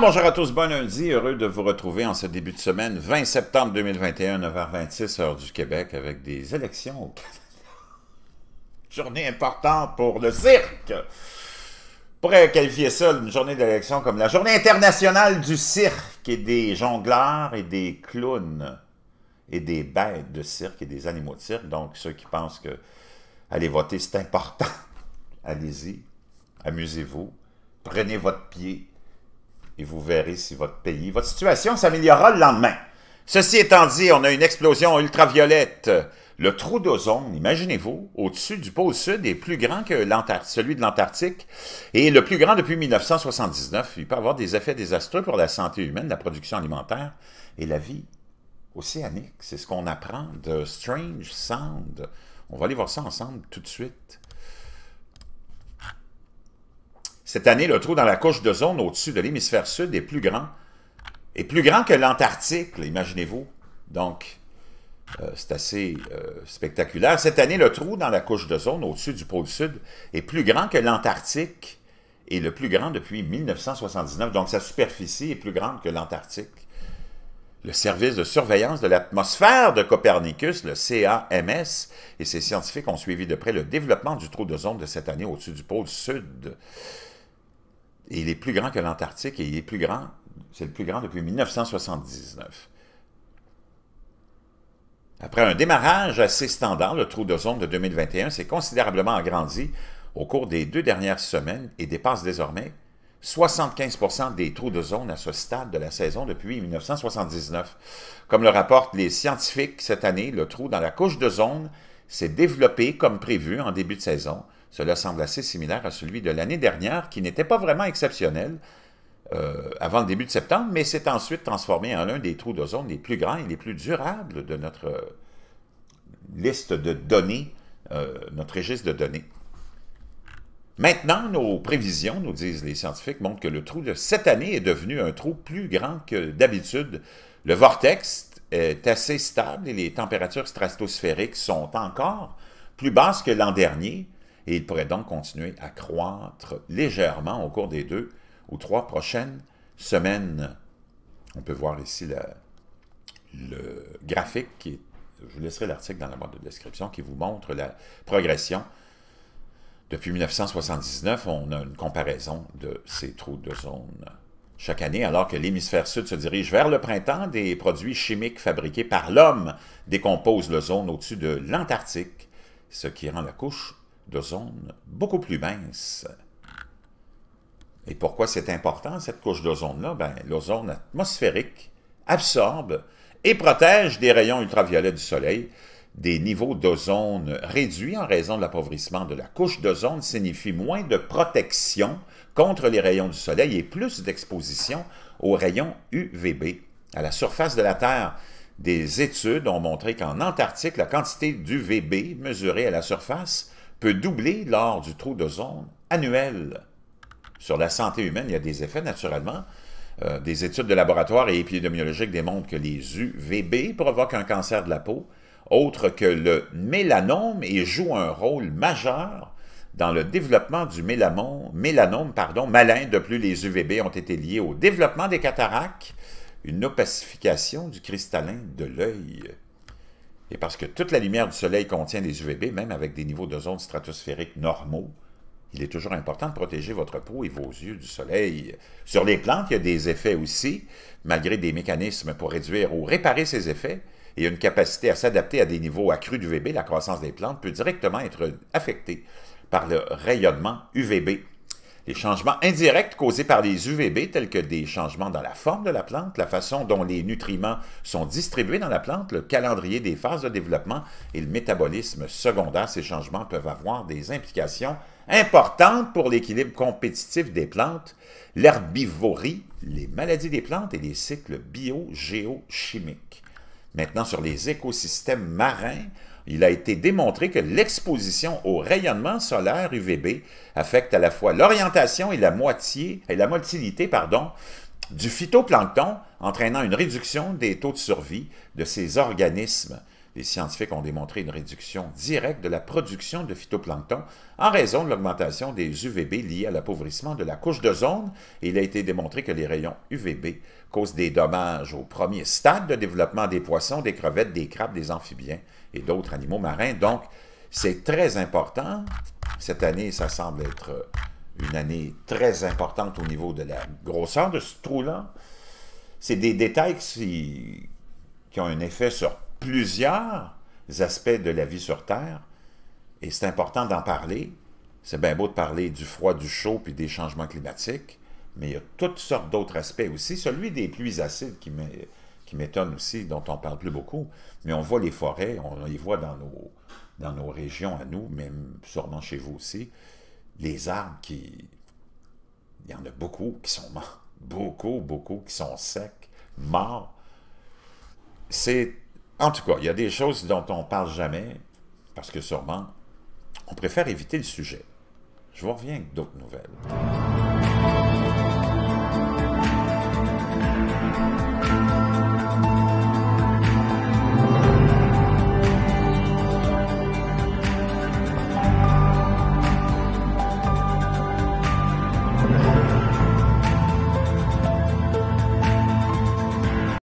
bonjour à tous, bon lundi, heureux de vous retrouver en ce début de semaine, 20 septembre 2021, 9h26, heure du Québec, avec des élections au Canada. Journée importante pour le cirque. On pourrait qualifier ça, une journée d'élection, comme la journée internationale du cirque et des jongleurs et des clowns et des bêtes de cirque et des animaux de cirque. Donc, ceux qui pensent que aller voter, c'est important, allez-y, amusez-vous, prenez votre pied, et vous verrez si votre pays, votre situation s'améliorera le lendemain. Ceci étant dit, on a une explosion ultraviolette. Le trou d'ozone, imaginez-vous, au-dessus du pôle sud est plus grand que celui de l'Antarctique et le plus grand depuis 1979. Il peut avoir des effets désastreux pour la santé humaine, la production alimentaire et la vie océanique. C'est ce qu'on apprend de Strange Sound. On va aller voir ça ensemble tout de suite. Cette année, le trou dans la couche de zone au-dessus de l'hémisphère sud est plus grand, Et plus grand que l'Antarctique, imaginez-vous. Donc, euh, c'est assez euh, spectaculaire. Cette année, le trou dans la couche de zone au-dessus du pôle sud est plus grand que l'Antarctique et le plus grand depuis 1979. Donc, sa superficie est plus grande que l'Antarctique. Le service de surveillance de l'atmosphère de Copernicus, le CAMS, et ses scientifiques ont suivi de près le développement du trou de zone de cette année au-dessus du pôle sud il est plus grand que l'Antarctique et il est plus grand, c'est le plus grand depuis 1979. Après un démarrage assez standard, le trou de zone de 2021 s'est considérablement agrandi au cours des deux dernières semaines et dépasse désormais 75 des trous de zone à ce stade de la saison depuis 1979. Comme le rapportent les scientifiques cette année, le trou dans la couche de zone s'est développé comme prévu en début de saison, cela semble assez similaire à celui de l'année dernière, qui n'était pas vraiment exceptionnel euh, avant le début de septembre, mais s'est ensuite transformé en l'un des trous d'ozone les plus grands et les plus durables de notre euh, liste de données, euh, notre registre de données. Maintenant, nos prévisions, nous disent les scientifiques, montrent que le trou de cette année est devenu un trou plus grand que d'habitude. Le vortex est assez stable et les températures stratosphériques sont encore plus basses que l'an dernier, et il pourrait donc continuer à croître légèrement au cours des deux ou trois prochaines semaines. On peut voir ici le, graphique qui je vous laisserai l'article dans la boîte de description qui vous montre la progression. Depuis 1979, on a une comparaison de ces trous de zone. Chaque année, alors que l'hémisphère sud se dirige vers le printemps, des produits chimiques fabriqués par l'homme décomposent zone au-dessus de l'Antarctique, ce qui rend la couche d'ozone beaucoup plus mince. Et pourquoi c'est important, cette couche d'ozone-là? Ben, l'ozone atmosphérique absorbe et protège des rayons ultraviolets du soleil. Des niveaux d'ozone réduits en raison de l'appauvrissement de la couche d'ozone signifie moins de protection contre les rayons du soleil et plus d'exposition aux rayons UVB. À la surface de la Terre, des études ont montré qu'en Antarctique, la quantité d'UVB mesurée à la surface peut doubler lors du trou d'ozone annuel. Sur la santé humaine, il y a des effets naturellement. Euh, des études de laboratoire et épidémiologiques démontrent que les UVB provoquent un cancer de la peau, autre que le mélanome, et jouent un rôle majeur dans le développement du mélanome, mélanome pardon, malin. De plus, les UVB ont été liés au développement des cataractes, une opacification du cristallin de l'œil. Et parce que toute la lumière du soleil contient des UVB, même avec des niveaux de d'ozone stratosphérique normaux, il est toujours important de protéger votre peau et vos yeux du soleil. Sur les plantes, il y a des effets aussi, malgré des mécanismes pour réduire ou réparer ces effets, et une capacité à s'adapter à des niveaux accrus d'UVB, la croissance des plantes peut directement être affectée par le rayonnement UVB les changements indirects causés par les UVB, tels que des changements dans la forme de la plante, la façon dont les nutriments sont distribués dans la plante, le calendrier des phases de développement et le métabolisme secondaire, ces changements peuvent avoir des implications importantes pour l'équilibre compétitif des plantes, l'herbivorie, les maladies des plantes et les cycles bio-géochimiques. Maintenant, sur les écosystèmes marins, il a été démontré que l'exposition au rayonnement solaire UVB affecte à la fois l'orientation et la moitié et la motilité pardon, du phytoplancton, entraînant une réduction des taux de survie de ces organismes. Les scientifiques ont démontré une réduction directe de la production de phytoplancton en raison de l'augmentation des UVB liés à l'appauvrissement de la couche d'ozone. Il a été démontré que les rayons UVB causent des dommages au premier stade de développement des poissons, des crevettes, des crabes, des amphibiens et d'autres animaux marins. Donc, c'est très important. Cette année, ça semble être une année très importante au niveau de la grosseur de ce trou-là. C'est des détails qui, qui ont un effet sur plusieurs aspects de la vie sur Terre, et c'est important d'en parler. C'est bien beau de parler du froid, du chaud, puis des changements climatiques, mais il y a toutes sortes d'autres aspects aussi. Celui des pluies acides qui m'étonne aussi, dont on parle plus beaucoup, mais on voit les forêts, on les voit dans nos, dans nos régions à nous, même sûrement chez vous aussi, les arbres qui... Il y en a beaucoup qui sont morts, beaucoup, beaucoup qui sont secs, morts. C'est en tout cas, il y a des choses dont on ne parle jamais, parce que sûrement, on préfère éviter le sujet. Je vous reviens avec d'autres nouvelles.